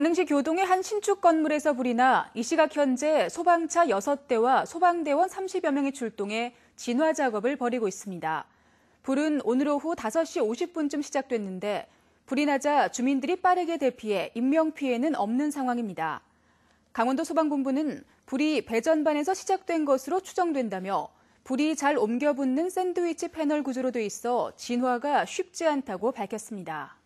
능시 교동의 한 신축 건물에서 불이 나 이 시각 현재 소방차 6대와 소방대원 30여 명이 출동해 진화 작업을 벌이고 있습니다. 불은 오늘 오후 5시 50분쯤 시작됐는데 불이 나자 주민들이 빠르게 대피해 인명피해는 없는 상황입니다. 강원도 소방본부는 불이 배전반에서 시작된 것으로 추정된다며 불이 잘 옮겨붙는 샌드위치 패널 구조로 돼 있어 진화가 쉽지 않다고 밝혔습니다.